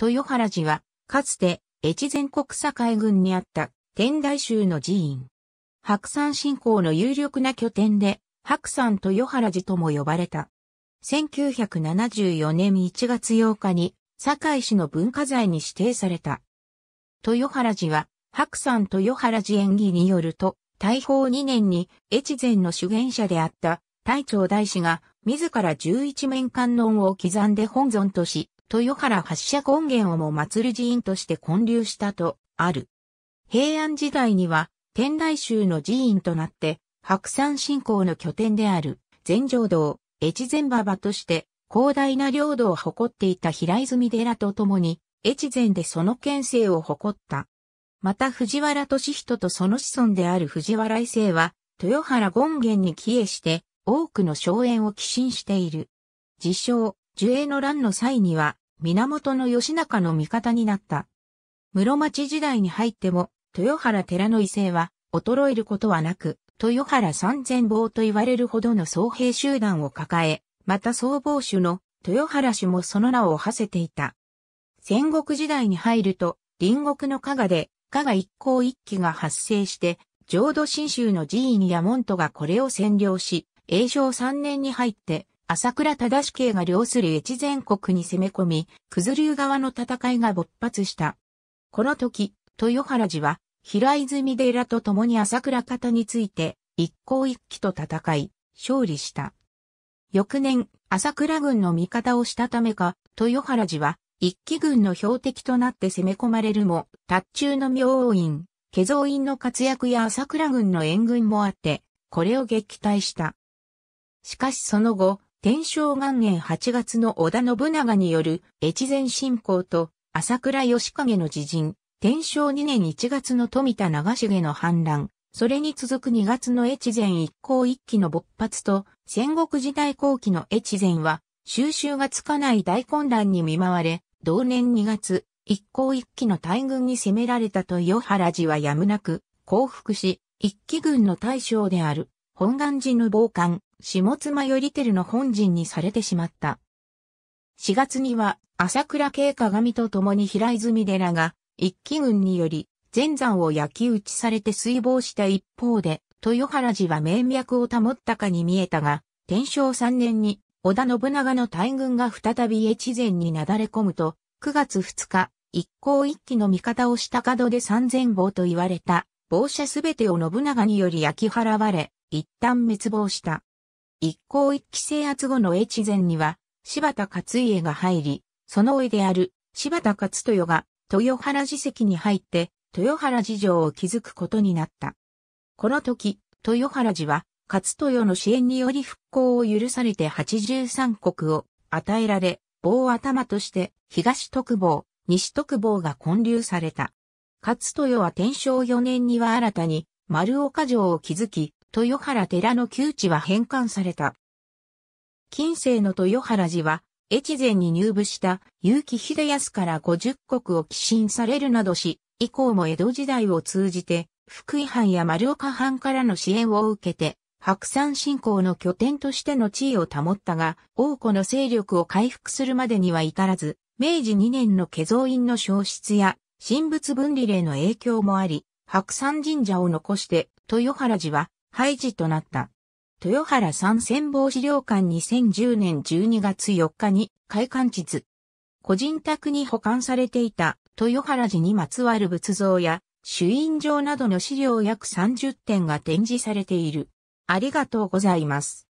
豊原寺は、かつて、越前国境郡にあった天台宗の寺院。白山信仰の有力な拠点で、白山豊原寺とも呼ばれた。1974年1月8日に、堺市の文化財に指定された。豊原寺は、白山豊原寺演技によると、大宝2年に越前の主言者であった、大長大師が、自ら十一面観音を刻んで本尊とし、豊原八射権現をも祭る寺院として建立したとある。平安時代には天台宗の寺院となって白山信仰の拠点である禅城堂、越前馬場として広大な領土を誇っていた平泉寺とともに越前でその県政を誇った。また藤原敏人とその子孫である藤原伊勢は豊原権現に帰依して多くの荘園を寄進している。自称、樹栄の乱の際には、源義仲の味方になった。室町時代に入っても、豊原寺の威勢は、衰えることはなく、豊原三千坊と言われるほどの総兵集団を抱え、また総防主の豊原氏もその名を馳せていた。戦国時代に入ると、隣国の加賀で、加賀一向一揆が発生して、浄土真宗の寺院や門徒がこれを占領し、永正三年に入って、朝倉忠景が領する越前国に攻め込み、九頭竜側の戦いが勃発した。この時、豊原寺は、平泉寺と共に朝倉方について、一向一揆と戦い、勝利した。翌年、朝倉軍の味方をしたためか、豊原寺は、一揆軍の標的となって攻め込まれるも、達中の明王院、化造院の活躍や朝倉軍の援軍もあって、これを撃退した。しかしその後、天正元年8月の織田信長による越前侵攻と朝倉義景の自陣、天正2年1月の富田長重の反乱、それに続く2月の越前一向一揆の勃発と戦国時代後期の越前は収集がつかない大混乱に見舞われ、同年2月、一向一揆の大軍に攻められたと与原寺はやむなく降伏し、一揆軍の大将である本願寺の傍観、下妻よりてるの本陣にされてしまった。4月には、朝倉慶鏡と共に平泉寺が、一騎軍により、前山を焼き打ちされて水防した一方で、豊原寺は名脈を保ったかに見えたが、天正3年に、織田信長の大軍が再び越前になだれ込むと、9月2日、一向一揆の味方をした角で三千坊と言われた、防射すべてを信長により焼き払われ、一旦滅亡した。一向一期制圧後の越前には、柴田勝家が入り、その上である柴田勝豊が豊原寺跡に入って豊原寺城を築くことになった。この時、豊原寺は勝豊の支援により復興を許されて83国を与えられ、棒頭として東特防、西特防が建立された。勝豊は天正4年には新たに丸岡城を築き、豊原寺の旧地は返還された。近世の豊原寺は、越前に入部した結城秀康から五十国を寄進されるなどし、以降も江戸時代を通じて、福井藩や丸岡藩からの支援を受けて、白山信仰の拠点としての地位を保ったが、王子の勢力を回復するまでには至らず、明治2年の化造院の消失や、神仏分離令の影響もあり、白山神社を残して、豊原寺は廃寺となった。豊原三千防資料館2010年12月4日に開館地図。個人宅に保管されていた豊原寺にまつわる仏像や朱印状などの資料約30点が展示されている。ありがとうございます。